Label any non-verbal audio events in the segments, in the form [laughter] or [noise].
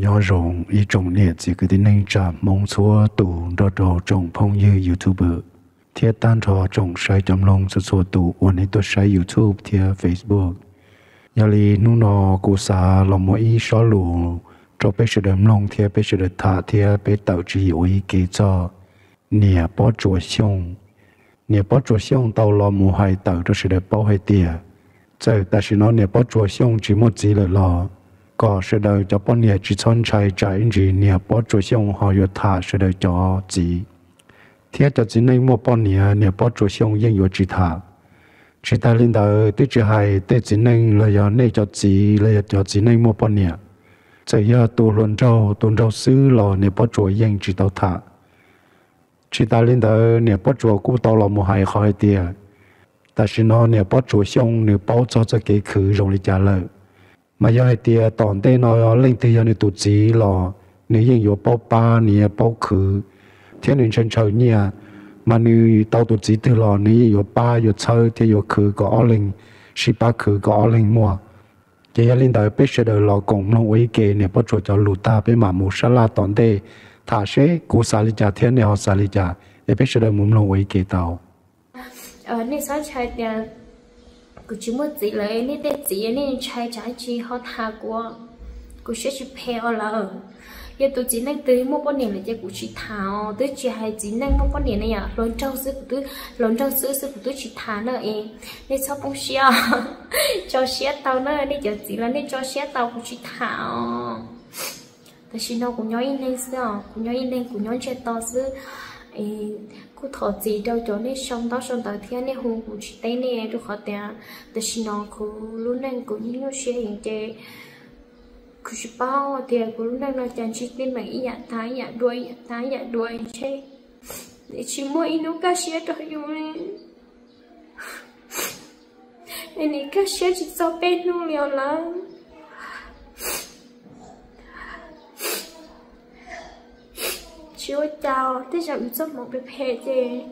nhớ rộng ý trọng liệt chỉ cái tin nên trả mong số tụ đo đồ trọng phong như youtuber thiệt tan trò trọng sai chấm lông số số tù ổn ấy tôi sai youtube thiệt facebook nhà lì nu nọ cụ xã lòng mỗi ý xó lù cho bé sẽ đầm lông thiệt bé sẽ được thả thiệt bé tạo chỉ ý kế cho nè bỏ chùa xong nè bỏ chùa xong tàu lò mù hai tạo cho sẽ được bao hai tiệt giờ ta sẽ nói nè bỏ chùa xong chỉ một gì là lò có sẽ đời cho bọn nhà chỉ chọn chạy chạy gì nhà bỏ chủ xong họ yêu thả sẽ đời cho gì thế cho chỉ nên mua bọn nhà nhà bỏ chủ xong yên yêu chỉ thả chỉ ta lên đầu tới chỉ hay tới chỉ nên là giờ nên cho chỉ là giờ cho chỉ nên mua bọn nhà chỉ giờ tu luận trâu tu trâu xứ lò nhà bỏ chủ yên chỉ tao thả chỉ ta lên đầu nhà bỏ chủ cũng tao là một hai khỏi tiền 但是呢，你把主项你包装这给口容易加了。mà do này thì ờ, tòn tê nó ờ, lên thì tụt chỉ lò nếu như yếu bao ba nè bao khứ thiên nhiên chân trời nhỉ mà nếu tàu tụt chỉ từ lò nếu yếu ba yếu chơi thì yếu khứ có ở lên sĩ khứ có ở lên mua chỉ là lên đời biết sẽ đời lò cùng nó ấy kề nè bắt chuột cho lụt ta bên mà mua sá la tòn tê thả sẽ cú xả lý trả thiên nè họ lý trả để biết sẽ đời muốn nó ấy kề tàu ở nơi sao chạy cứ chỉ một chỉ là anh ấy để chỉ anh chạy chạy chỉ họ thà qua, cứ sẽ chỉ phèo là giờ tôi chỉ năng tới một bọn này là chỉ cũng chỉ thảo tới chỉ hai chỉ năng một bọn này này à lớn trâu sư của tôi lớn trâu sư sữa của tôi chỉ thả nữa em nên sao không xia cho xia tao nữa nên giờ chỉ là nên cho xia tao cũng chỉ thảo tôi xin đâu cũng nhói lên sao cũng nhói lên cũng nhói chơi to sữa cô thọ gì đâu cho nên xong đó xong đó thì anh hùng cũng chỉ tay nè được khó tiền từ khi nó cô luôn đang cô nhìn nó xe hiện chơi cô chỉ bao thì cô luôn đang nói chẳng chỉ tên mà ý nhận thái nhận đuôi nhận thái nhận đuôi chơi để chỉ mỗi nó cá sẽ cho yêu lên [laughs] nên cá xe chỉ cho bên luôn liều lắm 쉬어 chào thế giờ ứng dụng một cái phê gì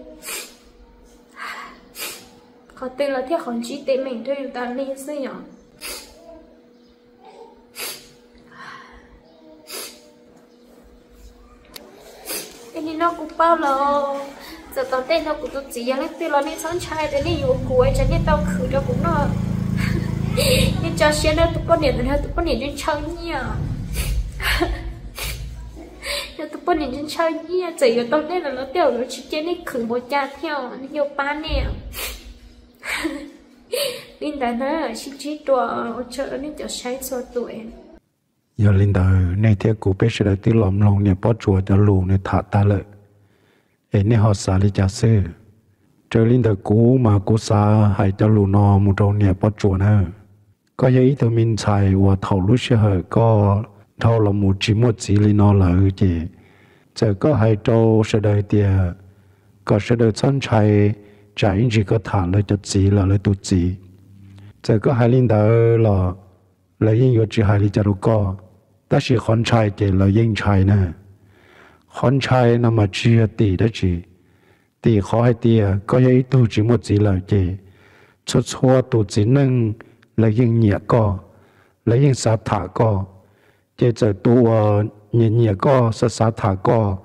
khó tin là theo khoản chi tế mình thôi ta nên xin nhỏ đi nó cũng bao lâu giờ tao tên nó cũng tụt chỉ lấy tiền lo nên sáng trai đến đi yêu cuối chẳng nên tao khử cho cũng nó [laughs] nên cho xe nó tụi con điện tụi con điện trên chân nhỉ 不然就吃药，只有到那了，那掉了去见你啃不加跳，你有八年。Linda nó chỉ [laughs] chỉ đùa chợ nên cho sai số tuổi. Giờ linh Linda này thế cụ biết sẽ tự lòng lòng nè bỏ chùa cho lù này thả ta lợi. Ấy này họ xả đi cha sư. Trời Linda cú mà cú xa hãy cho lù nó mù trâu nè bỏ chùa nữa. Có giấy tụi mình xài và thảo lúc sẽ hở có thâu là một chỉ một chỉ lên nó là gì giờ có hai trâu sẽ đời có sẽ chân chạy chạy chỉ có thả lời cho là lời tu chỉ giờ có hai linh đạo là lời yên có chỉ linh đạo có ta chỉ con chạy chỉ là yên chạy nè con chạy nằm mà chỉ tỷ đó chỉ khó hay tỷ có cái tu chỉ một chỉ là chỉ chút xua tu chỉ nâng lời yên nhẹ có lấy yên sạp thả có chế giờ tu ờ, nhẹ nhẹ co sa sa thả có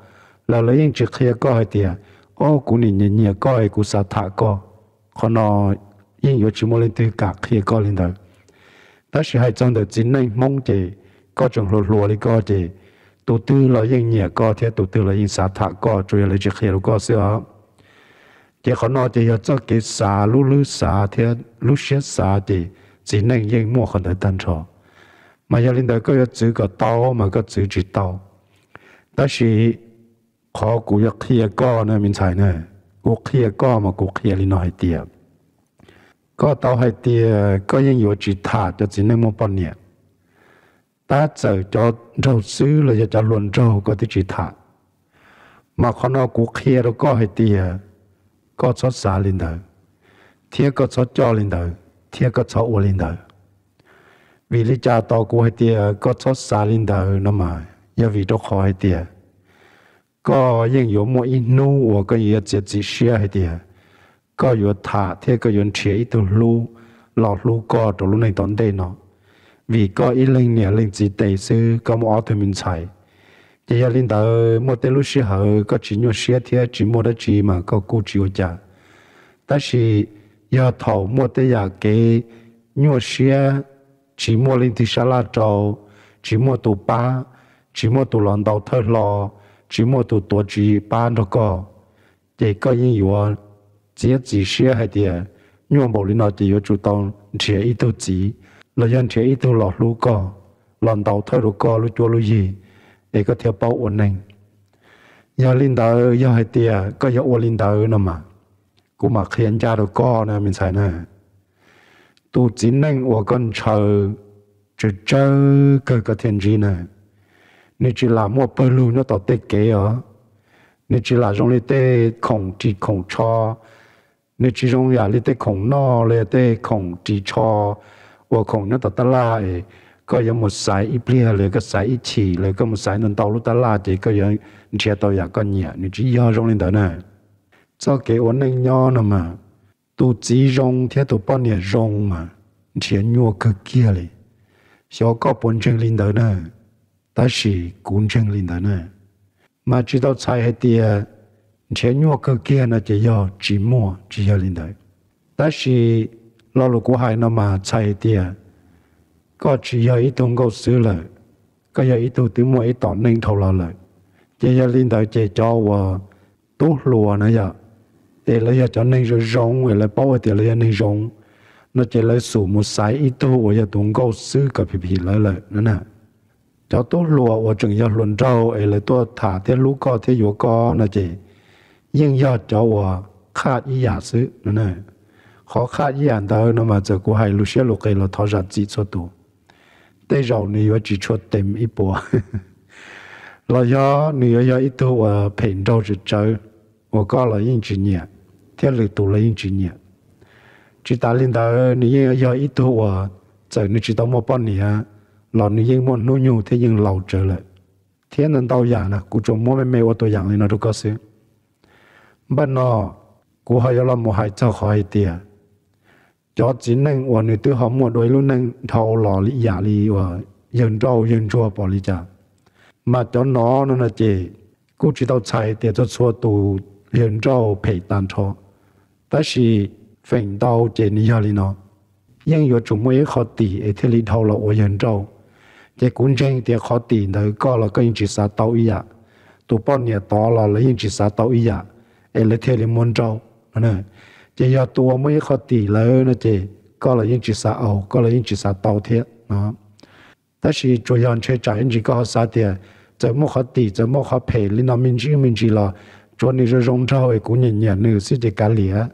là lấy anh chiếc kia co hay tiệt ô cú nị nhẹ nhẹ co hay cú sa thả có còn nó yên yếu chỉ muốn lên từ cả kia có lên đời đó là hai trong đời chính nên mong chỉ có chồng lùa lùa đi có chỉ tổ tư là yên nhẹ co thì tổ tư là yên sa thả có rồi lấy chiếc kia có sữa chỉ còn nó chỉ cho cái sa lú lú sa thế lú xé sa thì chỉ nên yên mua không đời tan trò 嘛要领导各要走个刀嘛个走一刀，但是考古要起一个呢明才呢，古起一个嘛古起领导系点，个刀系点，个人有其他就只能么半年，但走就走死了就就乱走个啲其他，嘛可能古起到个系点，个出啥领导，贴个出教领导，贴个出我领导。vì lý cha to của hai tia có chót xa linh đời nó mà giờ vì đâu khó hai tia có những yếu mỗi nô và có yếu chỉ chỉ xia hai tia có yếu thả thế có yếu chế ít từ lu lọt lu có đồ lu này tổn đây nó vì có ít linh nè linh chỉ tệ sư có một ao thuyền mình chạy chỉ giờ linh đời một tên lúc xưa có chỉ nhớ xia thế chỉ một đó chỉ mà có cố chịu trả ta chỉ giờ thầu một tên giờ cái nhiều xia chỉ mua linh thì xả la trâu chỉ mua tụ ba chỉ mua tụ lòng đầu thơ lo chỉ mua tụ tổ chỉ ba nó có để có những yếu chỉ chỉ xe hay đi nhưng bộ linh nó chỉ yếu chủ động chỉ ít tụ chỉ là dân chỉ ít tụ lò lú có lòn đầu thơ lú có lú chua lú gì để có theo bảo ổn định giờ linh đạo giờ hay đi có giờ ổn linh đạo nữa mà cũng mà khiến cha được có nè mình xài nè tu chỉ nên ở con chờ chỉ chờ cái cái thiên chi này nên chỉ là mua bơ lưu nó tạo tê kế ở nên chỉ là trong lý tê khổng chỉ khổng cho nên chỉ dùng nhà lý tê khổng no lý tê khổng chỉ cho ở khổng nó tạo ta la ấy có ít bia rồi có sải ít chỉ rồi có một sải nên tàu lúc ta la chỉ có có tàu nhà con nhẹ nên chỉ do trong lý này cho cái ổn nên nho mà tu chỉ rong thế tu bao nhiêu rong mà chỉ nhua cơ kia li xó có bốn chân linh đó nè ta chỉ cũng chân linh đó nè mà chỉ đâu sai hết tiệt chỉ nhua cơ kia nó chỉ do chỉ mua chỉ do linh đó ta chỉ lo lục của hai nó mà sai tiệt có chỉ do ít đồng câu xứ lời có do ít tu tứ mua ít tỏ nên thầu lo lời chỉ do linh đó chỉ cho và tốt lùa nữa vậy thì lấy giờ cho nên rồi rong rồi lấy bao thì lấy nên rong nó chỉ lấy sủ một sai ít thôi rồi giờ tụng câu sư cả phi phi lấy lại nữa nè cho tôi lùa và chừng giờ luận trâu ấy lấy tôi thả thế lũ co thế yếu co nó chỉ nhưng giờ cho và khát ý giả sư nữa nè khó khát ý giả tao nó mà giờ cũng hay lũ xe lũ cây là thọ ra chỉ cho tôi tê rồi này và chỉ cho tìm ít bộ [laughs] là do này do ít tôi và phèn trâu chỉ chơi 我搞了应几年，thế là tụ lấy chỉ nhỉ chỉ ta lên đó nếu giờ ít tu và giờ nếu chỉ tao một bao nè lò nếu yên một nô nhu thế nhưng lâu trở lại thế nên tao giả là cụ trộm mua mẹ mẹ ô tô dạng lên nó được có sự bên nó cụ hay là một hai cháu khỏi tiền cho chỉ nên và nếu tôi họ mua đôi lúc nên thâu lò lý giả lý và dân trâu dân chua bỏ lý cha mà cho nó nó là chỉ cụ chỉ tao chạy tiền cho xua tù dân trâu phải tàn cho 但是奋斗这里下里呢，因有主么也好地，而且里头了我认着，这公正这好地，那个了跟只啥道一样，都半年到了了跟只啥道一样，而了天里蒙着，呢，这要多么也好地了那这个了跟只啥哦，个了跟只啥道天啊，但是主要却讲只个啥的，怎么好地，怎么好赔，你那明知明知了，主要你是容易为姑娘娘那个是这干脸。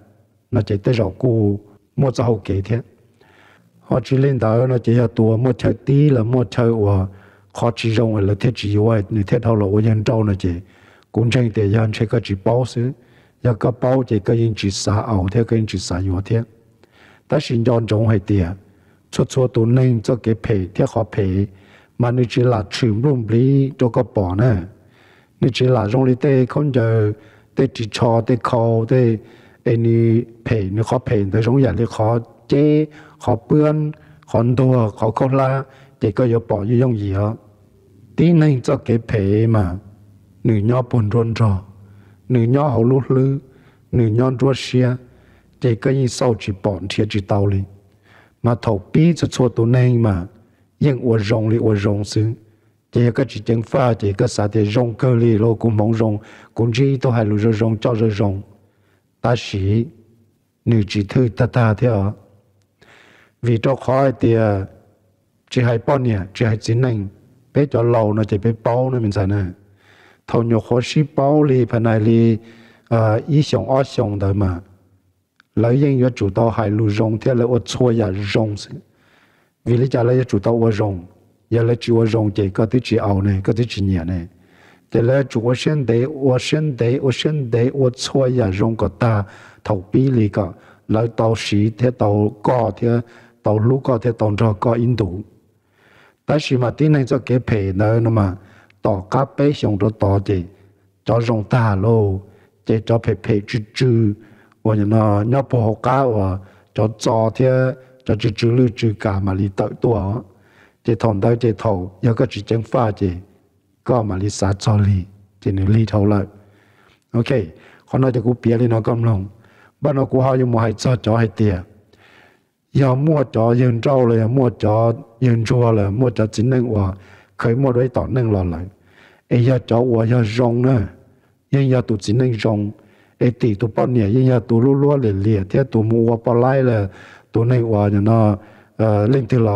nó chỉ tới rau củ mua rau kể thế họ chỉ lên đó nó chỉ là tua mua chơi tí là mua chơi và họ chỉ dùng là thiết chỉ vậy như thế thâu là ô nhân trâu nó chỉ cũng chẳng để yên chơi cái chỉ bao xứ giờ cái bao chỉ cái yên chỉ xả ẩu thế cái yên chỉ xả yếu thế ta xin chọn trồng hay tiền cho cho tụ nên cho cái phê thế họ phê mà nó chỉ là chuyển luôn lý cho cái bỏ nè nó chỉ là trong lý tê không giờ tê chỉ cho tê khâu tê any pain นี่ขอ pain แต่สงอย่างที่ขอเจ๊ขอเปื้อนขอตัวขอโคลาเด็กก็อย่าปล่อยย่องเหยียที่นั่นจะเก็บ pain มาหนึ่งย่อปนรนรอหนึ่งย่อหัวลุลือหนึ่งย่อรัวเชียเด็กก็ยิ่งเศร้าจีปอนเทียจีเตาเลยมาถกปีจะชัวตัวนั่นมายิ่งอวดรงเลยอวดรงซึ้ง这个是蒸发，这个啥的融合里咯，共蒙融，共这都还如着融，照着融。ta sĩ nữ chỉ thư ta ta thế ở vì cho khỏi thì chỉ hai bao nhiêu chỉ hai chín nành bé cho lâu nó chỉ bé bao nó mình sao nè thầu nhiều khó sĩ bao li phần này li à ờ, xong xong mà ý 想二想的嘛 lấy nhân vật chủ đạo hai lu rong thế là ở chỗ ya rong vì lý giải là chủ đạo ở rong giờ là chỉ ở rong chỉ có thứ chỉ ao này có thứ chỉ nhẹ này 在那就我先地，我先地，我先地，我错也用个大头比例个，来到石铁到高铁到路高铁当着过印度，但是嘛，对那就给赔了了嘛，大家背想着大的，就让他喽，就就陪陪住住，我那尿不好搞哇，就早天就周六周日嘛里都多，就躺在这头，有个就蒸发的。ก็มาลิสาจอลีจินลีเท่าไรโอเคคนเราจะกูเปียลีนอกำลงบ้านเรากูเฮายังมัวให้จอจอให้เตียยอมมัวจอยืนเจ้าเลยมัวจอยืนชัวเลยมัวจอจินนึงว่าเคยมัวด้วยต่อนึงหล่อเลยเอ้ยจอว่าอย่าจงเนอะยังอย่าตุจินนึงจงเอติตุป้อนเนี่ยยังอย่าตุลุ่ล้วนเหลี่ยเทียตุมัวปลายเลยตัวนึงว่าเนี่ยเนาะเออเล่นที่เรา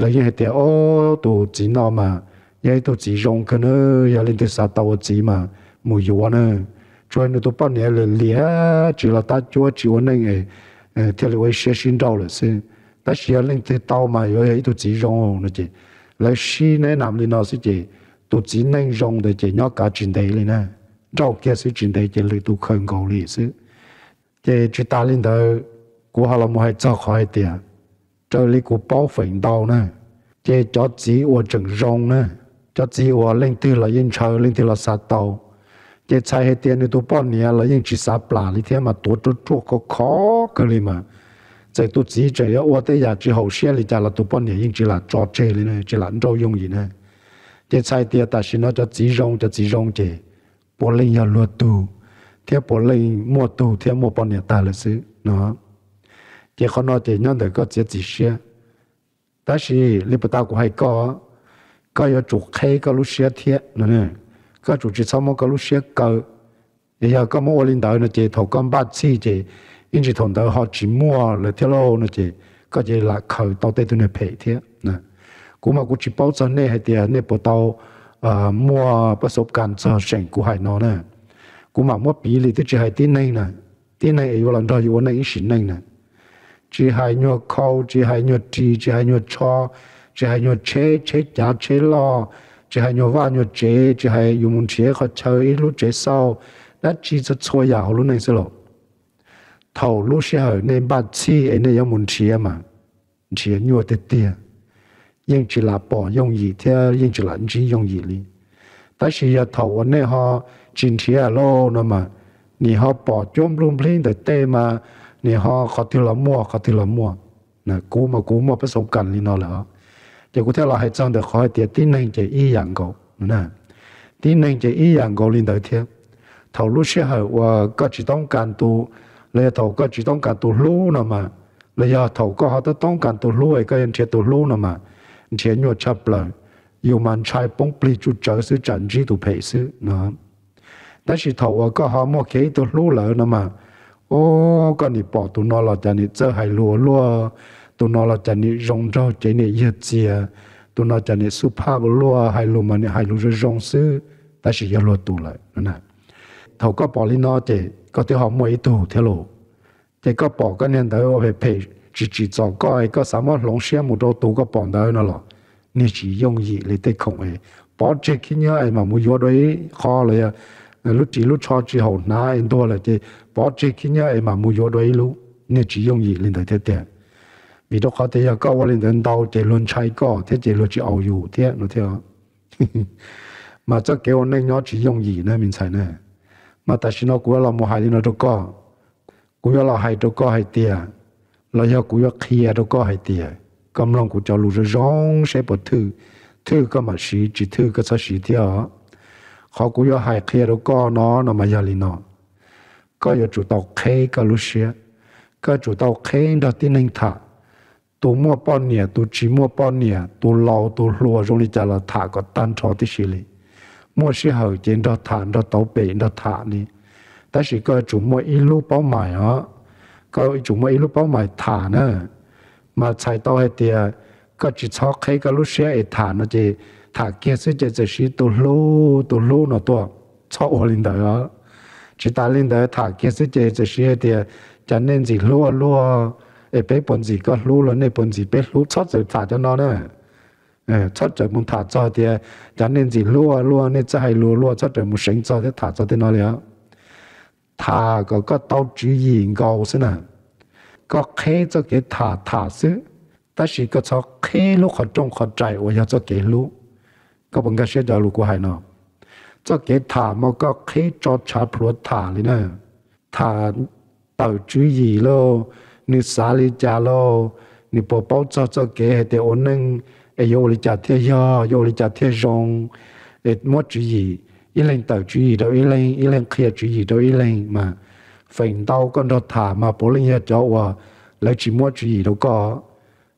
là như thế tiêu ô tụ chỉ nó mà ye tụ chỉ rong cái nó, ya lên tới sao tàu chỉ mà mù yếu nữa cho nên tụ bao nhiêu là lía chỉ là ta cho chỉ vấn đề này theo lời sẽ xin đâu là xin ta sẽ lên tới tàu mà rồi ye tụ chỉ rong nữa chứ là xí này làm gì nó sẽ chứ tụ chỉ nên rong để chỉ nhớ cả chuyện đấy lên nè đâu kia sự chuyện đấy chỉ là tụ không cầu lý sự chứ chỉ ta lên tới của họ là một hai cháu khỏi tiền 这里个包粉刀呢，这脚趾我整容呢，脚趾我拎掉了应酬，拎掉了杀刀，这菜黑店里都半年了，应吃啥不里天嘛，多多做个烤个里嘛，这都只这样，我得呀之后些里家了都半年应只啦做这里呢，只啦做用意呢，这菜店但是呢，这只容这只容这，不拎要落肚，天不拎莫肚，天莫半年大了是喏。chỉ có nói thì nhân được có chỉ chỉ xe đó là lý bộ tao cũng hay có có yếu chủ khai có lúc xe thiết nữa nè có chủ chỉ sau mỗi có lúc xe cầu thì giờ có linh đạo nó chỉ thầu con ba chi chỉ in chỉ thằng đạo họ chỉ mua là thiết lô nó chỉ có là khởi tao tây tụi này phải thiết nè cũng mà cũng chỉ bảo cho nè hay tiền nè bộ tao mua bất số cản cho sành của hải nó nè cũng mà mua bí thì chỉ hay tin này nè tin này yêu lần đầu yêu này ít xin này nè 这还尿口，这还尿滴，这还尿叉，这还尿切切尿切了，这还尿弯尿折，这还有蒙切可潮，一路切骚，那这在坐呀，好难色咯。偷撸些在那巴子，哎，那有蒙切嘛？切尿得地，用只喇叭，用耳朵，用只眼睛，用只力。但是要偷我那哈金切肉了嘛？你哈宝捉噜噜拎在袋嘛？นี่ฮอก็ที่ละมั่วก็ที่ละมั่วนะกูมากูมาผสมกันนี่นอเหรอเดี๋ยวกูเท่าเราให้จังเดี๋ยวคอยเดี๋ยวที่นั่งจะอีอย่างกูนะที่นั่งจะอีอย่างกูลินเดี๋ยวเที่ยว头路时候我各自当干都，你头各自当干都路了嘛，你要头各好多当干都路诶，个人切都路了嘛，切肉吃不了，有蛮菜崩不住走是整只都赔死喏。但是头我各好莫给都路了了嘛，ô con đi bỏ tụi nó là chả đi chơi hay lúa lúa tụi nó là chả đi rong rau chế này yết gì tụi nó chả đi súp pha lúa hay lúa mà này hay lúa rồi rong sư ta chỉ yết lúa lại nè thầu có bỏ lên nó chế có thể họ mới tụ theo lúa có bỏ cái nên tới về phê chỉ chỉ cho coi có sao mà lông xe một đôi tụ có bỏ tới nó lọ nên chỉ dùng gì để tới không bỏ chế khi nhớ mà muốn vô đấy khó rồi lúc chỉ lúc cho chỉ hậu na em tôi là chế bỏ chế kia nhá em mà mua vô đây lú nên chỉ dùng gì lên tới thế tiền vì đó có thể là có qua lên đến đâu để luôn chạy có thế để luôn chỉ ẩu dù thế nó thế mà cho kéo nên nó chỉ dùng gì nên mình xài nè mà ta sao nó cũng là mua hai nó đâu có cũng là hai đâu có hai tiền là do cũng là kia đâu có hai tiền cầm lòng của cháu lú rồi rong sẽ bỏ thư thư có mà xí chỉ thư có sao xí thế họ cũng là hai kia đâu có nó nó mà giờ liền nó có giờ chủ tàu khế có lúc xưa có chủ tàu khế đó tin anh thả tôi mua bao nhiêu tôi chỉ mua bao nhiêu tôi lâu tôi lùa rồi đi trả là thả có tan trò tí xí lì mua xí hậu trên đó thả đó tàu bể đó thả đi ta chỉ có chủ mua ít lúc bao mày á có chủ mua ít lúc bao mày thả nữa mà chạy tàu hay tiệt có chỉ cho khế có lúc xưa ấy thả nó chỉ thả kia sẽ chỉ chỉ tôi lô tôi lô nó tôi cho ổn định đó chỉ ta lên đó thả kiến sức chế chế xe thì cho nên gì lúa lúa ấy bé bốn gì có lúa rồi này bốn gì bé lúa chót rồi thả cho nó nữa ờ chót rồi muốn thả cho thì cho nên gì lúa lúa này hay lúa lúa chót rồi muốn sinh cho thì thả cho thì nó liền thả có có tao chỉ gì ngầu xin à, có khé cho cái thả thả sức ta chỉ có cho khé lúc họ trông họ chạy và cho cái lúa có bằng cái sẽ cho lúa của hai nào 这给他某个可以做差不多他的呢，他斗主意咯，你啥里家咯，你不包这这给的我能，哎有里家天呀，有里家天上，哎没主意，一人斗主意的，一人一人可以主意的，一人嘛，反倒跟着他嘛，不能也叫我来去没主意的个，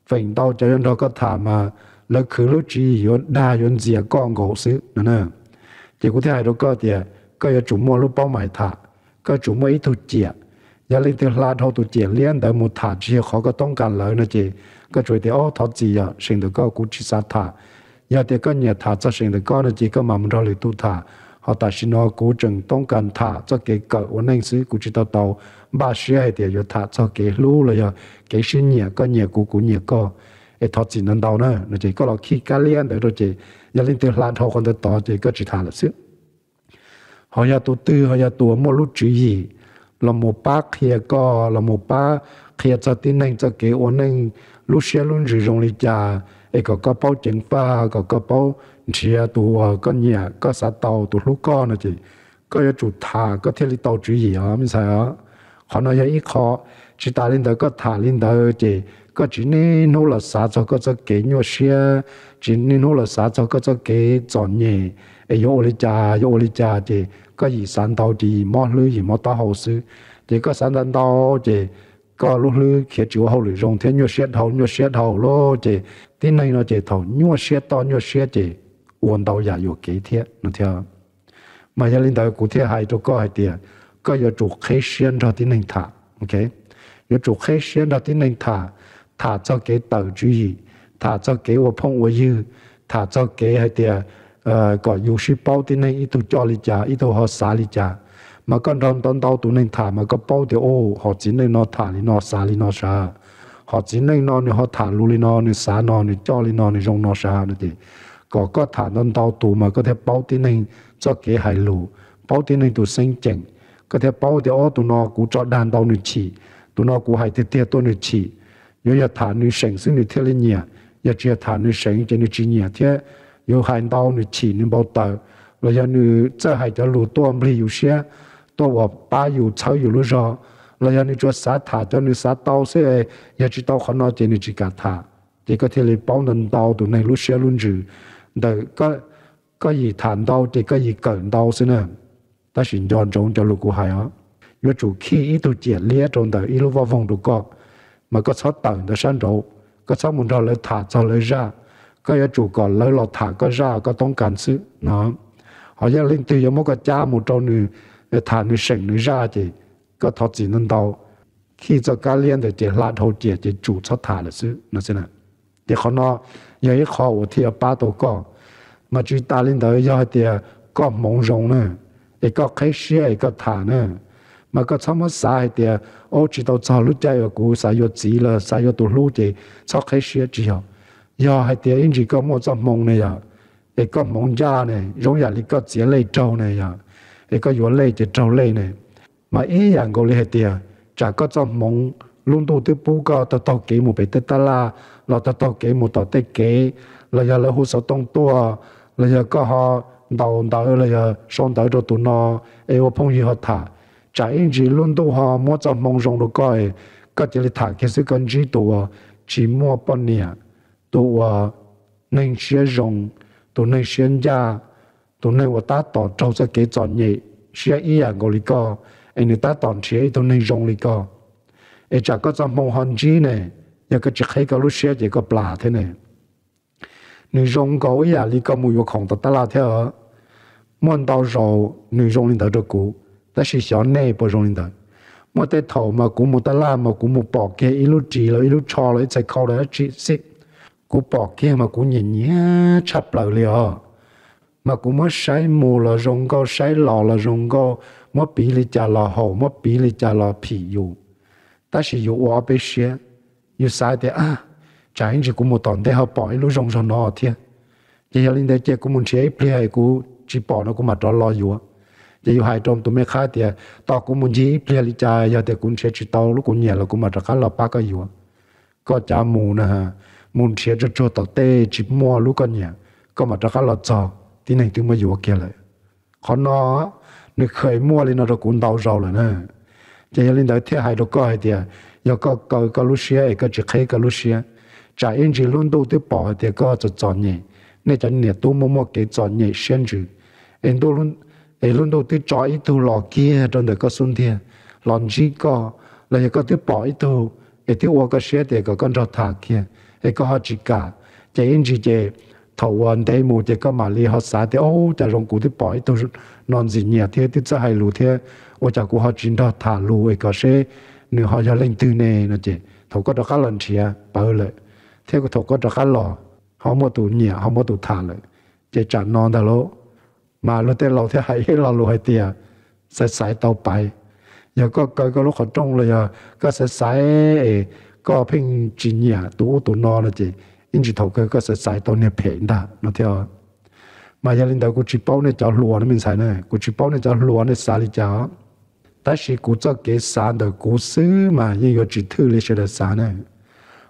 反倒叫人家个他嘛，来去了主意有那样子也讲故事，那呢。结果天还都搞的，搞要主摸路包买它，搞主摸一头接，伢哩头拉头头接，连头木塔只好个东干楼那接，个做的哦头子呀，生的搞古吃啥塔，伢的个伢塔则生的搞那接个嘛木头里头塔。họ ta xin nó cố trình tông cần thả cho cái cỡ của nên xứ của chúng ta tàu ba xứ hay để cho thả cho cái lũ là giờ cái xứ nhẹ có nhẹ của của nhẹ có ấy thọ chỉ nên tàu nữa nó chỉ có là khi cá liên để rồi chỉ họ còn thì họ nhà tu tư họ nhà tu một lúc chỉ gì là một ba kia co là một ba kia cho tin anh cho kế ổn anh lúc xe luôn chỉ dùng lịch trả ấy có có bao chứng pha có có bao chỉ ya tu có nhà có xã tàu tu lúc co là chị, có ya chủ thà có thiết lý tàu chỉ gì à mình sao họ nói ya ít khó chỉ ta lên đầu có thả lên đầu thì có chỉ nên nỗ là sáng cho có cho kế nhau xe chỉ nên nỗ là sáng cho có cho kế chọn nhẹ ai yêu lịch cha yêu lịch cha thì có gì sáng đầu thì mò lưỡi gì mò tao hậu sự chỉ có sáng đầu đó thì có lúc lưỡi kia chịu hậu lưỡi rong thế nhau xe đầu nhau xe đầu lo thì thế này nó thì thầu nhau xe to nhau xe thì uốn đầu giả yêu kế thế nó theo mà gia linh đầu cụ thế hai chỗ có hai tiền có yêu chủ khai xuyên cho thế này thả ok 有主黑些那的人他他做给岛主义，他做给我碰我有，他做给还的呃个有时包的人一度叫你家，一度好啥你家，嘛跟当当到都能他嘛个包的哦，好只能那他哩那啥哩那啥，好只能那你好他路哩那你啥那你叫哩那你用那啥的，个个他当到都嘛个他包的人做给海路，包的人都申请，个他包的哦都那古做单到你去。ตัวนกูให้เตี้ยตัวนึ่งชียอย่าถานนึ่งเสียงซึ่งเทียนเนี่ยอยาเชื่อถานนึ่งเสียงจะนึ่งชีเนี่ยเทียอยู่หันดาวนึ่งชีนึ่งเบาเตอแล้วยานึ่งจะให้จ้าลู่ตัวมีอยู่เสียตัวว่าป้าอยู่เช้าอยู่รู้จอเราวยานึ่งจะสาถาเจ้ะนึ่งสาดาวเสียอย่าจีดาวขนาดจ้ะนึ่งจีกาถาเด็กก็เทียเป้าหนึ่งดาวตัวในรู้เสียรุ่จื้อแต่ก็ก็ยี่ถานดาวเด็กก็ยี่เกินดาวเสียน่ะแต่สิ่งจรจงจะรู้กูให้อ๋อ tu lu 有主气一度解裂中的，一路往风度高，mà có sáu tầng đó sáng rộ, có sáu môn đó lấy thả cho lấy ra, có yếu chủ còn lấy lọt thả có ra có tông cảm sự nó, họ giờ linh tiêu giống một cái cha một trâu nữ thả nữ sừng nữ ra thì có thoát chỉ nên đâu khi cho cá liên thì chỉ lát hậu chỉ chỉ chủ cho thả là sự nó thế nào thì họ nó giờ ít khó của thì ở ba tổ con mà chúng ta lên tới giờ thì có mong rộng nữa, thì có cái xe, có thả nữa mà có sao mà sai thì ô chỉ tao sao lúc chơi cú sai yo chỉ là sai yo tụ lúc thì sao cái xe chỉ hả giờ hay thì anh chỉ có một trăm mong này à để có mong cha này giống như là có chỉ lấy trâu này à để có yo lấy chỉ trâu lấy này mà ý rằng người là thì chả có trăm mong luôn tụ tiếp bù có tao tao kế một bể tết ta la là tao tao kế một tao tết kế, là giờ là hồ sơ tông tua là giờ có họ đầu đầu là giờ xong đầu cho tụi nó ai có phong gì họ thả trái chỉ luôn đâu ha, mua cho mong rong đồ coi các chỉ là thằng cái sẽ cần chỉ tụ chỉ mua bọn nè tụ nên xe rong tụ nên xe nhà tụ nên và ta tỏ trâu sẽ cái chọn nhị xe ý à gọi là anh người ta tỏ xe tụ nên rong là co ai chả có cho mong hòn chỉ nè, giờ cái chỉ cái lúc xe chỉ có bả thế này nên rong có ý à là co mùi của khổng tật ta là theo mòn tao rồi lên tới được cũ ta chỉ xóa nè bỏ rong lên đời mà tới thầu mà cũng một ta làm mà cũng một bỏ kia ít lúc chỉ là ít lúc cho là ít chạy câu là chỉ xịt cũng bỏ kia mà cũng nhìn nhá chập lại liền mà cũng mất sai mù là rong câu sai lò là rong câu mất bị lì chả lò hậu mất bị lì chả lò phì dù ta chỉ dù quá bế xe dù sai thì à chả anh chỉ cũng một tuần để họ bỏ ít lúc rong rong nó thiệt chỉ là linh đây chỉ cũng muốn chế plei cũng chỉ bỏ nó cũng mà đó lo dù giờ yêu hai trong tụi mẹ khá thì tao cũng muốn gì bây cha giờ thì cũng sẽ chỉ tao lúc cũng nhẹ là cũng mà chắc là ba cái gì có cha mù nè muốn cho cho tao tê chỉ mua lúc con nhẹ có mà chắc là cho thì này tụi mày yêu kia lại còn nó nó khởi mua lên nó rồi cũng đau rồi nè giờ lên đầu thế hai đồ coi thì giờ có có có lúc xưa có chỉ khai có lúc xưa trả anh chỉ luôn đâu tới bỏ thì có cho cho nhẹ nên cho nhẹ tôi mua mua cái cho nhẹ xem chứ anh tôi luôn để luôn đầu tư cho ít tu lò kia trong đời có xuân thiệt lòn chỉ có là có thứ bỏ ít tu để thứ uo có xe thì có con trò thả kia để có họ chỉ cả chỉ in chỉ chỉ thầu hoàn thế mù chỉ có mà li họ xả thì ô chả rong cụ thứ bỏ ít tu non gì nhẹ thế thứ sẽ hay lù thế ô chả cụ họ chỉ đó thả lù để có xe nếu họ cho lên tư nè nó chỉ thầu có đó khá lần chia bao lợi thế có thầu có đó khá lò họ mua tủ nhẹ họ mua tủ thả lợi chỉ trả non thà lỗ mà lúc tê lâu thế hay là lo hay tiệt sẽ sai tàu bay giờ có cái cái lúc họ trong rồi có sẽ sai có phim chỉ nhà tụ tụ nó là gì in chỉ thầu cái có sẽ sai tàu này phèn đó, nó theo mà giờ linh đạo của chỉ bao này cho lúa nó mình sai này của chỉ bao này cho lúa này sai đi cho ta chỉ của cho cái sản được của xứ mà như có chỉ thư lấy sẽ sản này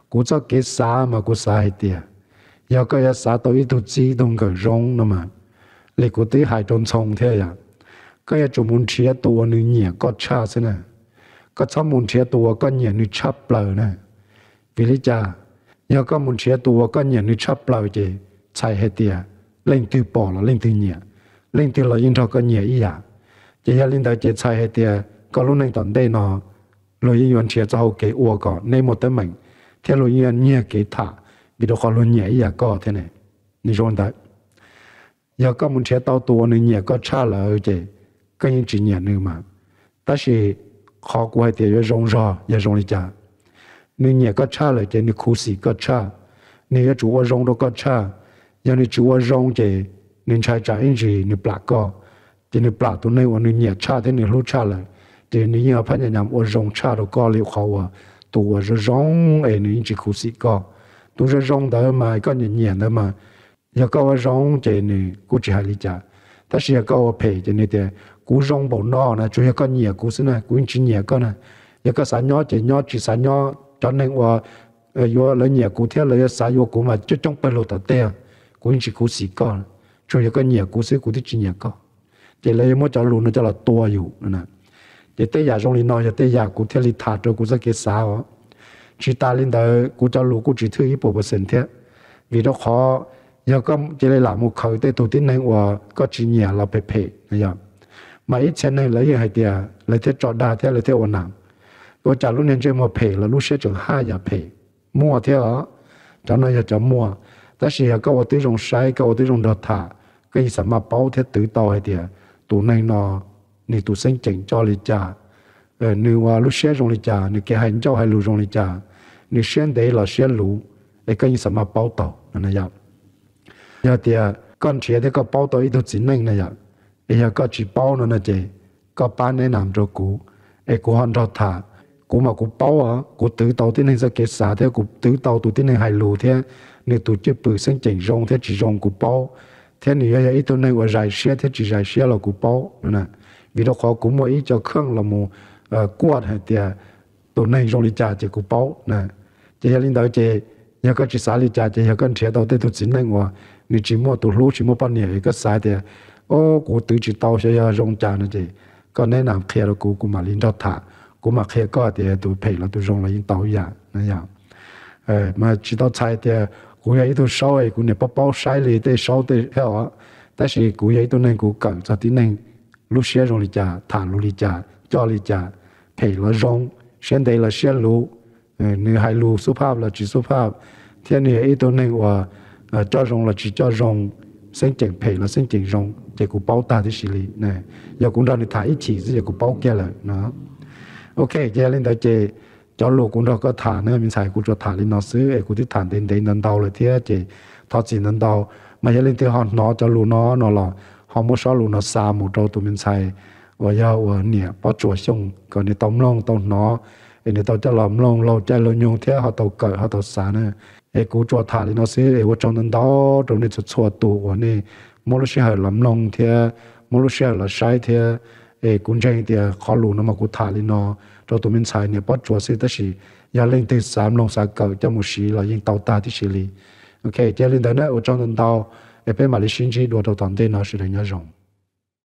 của cho cái sản mà của sai tiệt giờ cái sản tàu ít tụ chỉ đông cái rong nó mà เลยกูตีหายจนชงเท่ยก็จะจมุนเชียตัวนึงเหนียก็ชาสินะก็ชอบมุนเชียตัวก็เหนียนึชับเปล่านะวิริจาเยาก็มุนเชียตัวก็เหนียนึชับเปล่าเจใช่ให้เตียเล่นตีปอละเล่นตีเหนียเล่นตีเรายินทอก็เหนียอีหยาจะยาเล่นตัวเจใช่ให้เตียก็รู้ในตอนได้นอเรายินยันเชียจะเอาเกี่ยวก่อนในหมดแต่เหม่งเท่าเรายินยันเหนียเกี่ยถาบิดขอเราเหนียอีหยาก็เท่านั้น你说你的。ยาก็มันเชตตัวนึงเนี่ยก็ชาลเลยเจก็ยังจีเนี่ยนึงมาแต่สิขอกวยเดียวรงรอย่ารงเลยจ้านึงเนี่ยก็ชาเลยเจนึงคูสีก็ชานึ่ยจู่ว่ารงตัวก็ชายังนึกจู่ว่ารงเจนึงชายจ่าอจีนึกปลาก็เจนึกปลาตัวนึงวันนึงเนี่ยชาที่นึงรู้ชาเลยเจนึงเนี่ยพันยามว่ารงชาตัวก็เลี้ยวเขาว่าตัวจะรงเอ็นึงจีคูสีก็ตัวจะรงแด่มาก็เนี่ยเนีดยมต่มา rong rong chỉ sẽ phê thì 要搞个容这呢，估计还理解。但是要搞个赔这呢的，古容不孬呢，主要搞年故事呢，古只年个呢，要搞三年这年只三年，cho nên ว่า有了年古天了啥有古嘛，就中不落的对啊，古只古时个，主要搞年故事古的只年个，这了也莫叫路呢，叫了多有呢。để tới nhà trong bảy là chỉ chỉ chủ yếu linh nói cho luôn nó cho là tới nhà cụ theo linh thả cho cụ sẽ kết sao chỉ ta lên đời cụ cho luôn cụ chỉ thứ ý bộ bộ thế vì nó khó ยังก็จะได้หลามุเขาแต่ตัวที่ไหนว่าก็จีเนียเราเพ่เพ่นะยามาอีกเช่นนึงเลยยังให้เดียเลยเที่ยวจอดาเทเลยเที่อวนังก็จากลุ่นเจมัวเพ่เราลุ่นเชื่อจงห้าอย่าเพ่มัวเที่ยวจากนั้นอย่าจะมัวแต่เสียก็ว่าตัวตรงใช้ก็ว่าตัวตรงดอทาก็ยิ่งสามารถเป้าเทตื้อต่อให้เดียตัวหนนอนี่ตัวเส้นเจงจอลิจาเออนึกว่าลุ่นเชื่อจงลิจานึกแกให้เจ้าให้ลุ่นจงลิจานึกเชนเดียเราเชื่อรู้ไอ้ก็ยิ่งสามารถเป้าต่อนะยา thì có 要得干切的个包到一头真命了呀，也要个去包了那这，个班的男着古，哎古汉着他，古嘛古包啊，古 tự đầu tiên này sẽ kết xã thế, 古 tự đầu đầu tiên này hài lù thế, nếu tổ chức bự sinh chỉnh rong thế chỉ rong 古包，thế nếu 要一头 này 我 giải xe thế chỉ giải xe vì đó khó mà ít cho khương là mù ờ quạt hay tiệt tổ này rong đi trả chỉ 古包, nè, chỉ là linh đạo chỉ, nhà cái chỉ xã đi trả chỉ nhà cái chế đầu tiên tổ chính này ngoài 你只么都卤，只么烹年一个菜的哦，我都只刀，就要融扎那的。就แนะ南，了，姑姑嘛领刀他，姑马开嘎的都赔了，都融了一刀呀那样。哎，嘛，几道菜的，姑爷一头少哎，古呢不饱晒了，得烧得少啊。但是姑爷一头能够感觉到的，卤些融家，扎，烫了家，焦了家，赔了融，现在了咸卤，嗯，你还卤，苏帕了就苏帕。天呢，一头能够。à, cho rong là chỉ cho rong sinh trình phải là sinh trình rong thì cũng bao ta thì xử lý nè giờ cũng ra được thả ít chỉ giờ cũng bao kia là nó ok giờ lên đó chơi cho lô cũng đó có thả nữa mình xài cũng cho thả lên nó xứ ấy cũng thích thả đến đến lần đầu rồi thế chị thọ chỉ lần đầu mà giờ lên thì họ nó cho lô nó nó là họ mua số lô nó xa một trâu tụi mình xài và giờ nè bỏ chuột xong còn đi tông lông tông nó thì tao cho lòm lông lâu chơi lâu nhung thế họ tàu cởi họ tàu xả nữa 诶，过脚踏的那些，诶，我种的稻种的就差多呢。么了时候那么冷天，么了时候那夏天，诶，过这样的河流那么过踏的呢，到对面菜呢，不主要是都是要领第三农上个，就没事了，因豆大滴事哩。OK，第二点呢，我种的稻，诶，别么的星期多少团队那是人家种。